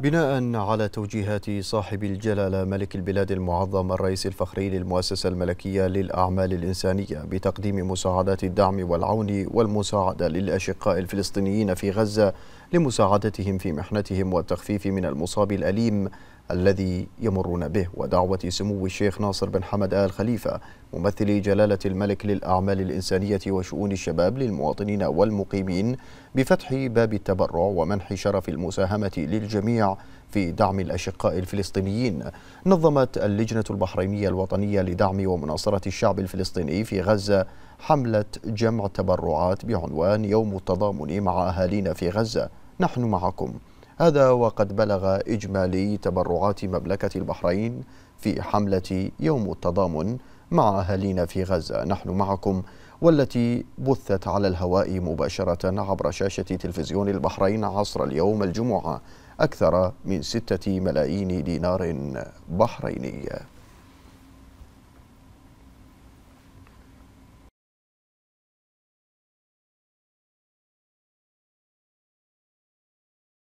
بناء على توجيهات صاحب الجلالة ملك البلاد المعظم الرئيس الفخري للمؤسسة الملكية للأعمال الإنسانية بتقديم مساعدات الدعم والعون والمساعدة للأشقاء الفلسطينيين في غزة لمساعدتهم في محنتهم والتخفيف من المصاب الأليم الذي يمرون به ودعوة سمو الشيخ ناصر بن حمد آل خليفة ممثل جلالة الملك للأعمال الإنسانية وشؤون الشباب للمواطنين والمقيمين بفتح باب التبرع ومنح شرف المساهمة للجميع في دعم الأشقاء الفلسطينيين نظمت اللجنة البحرينية الوطنية لدعم ومناصرة الشعب الفلسطيني في غزة حملة جمع تبرعات بعنوان يوم التضامن مع أهالينا في غزة نحن معكم هذا وقد بلغ إجمالي تبرعات مملكة البحرين في حملة يوم التضامن مع أهالينا في غزة نحن معكم والتي بثت على الهواء مباشرة عبر شاشة تلفزيون البحرين عصر اليوم الجمعة أكثر من ستة ملايين دينار بحريني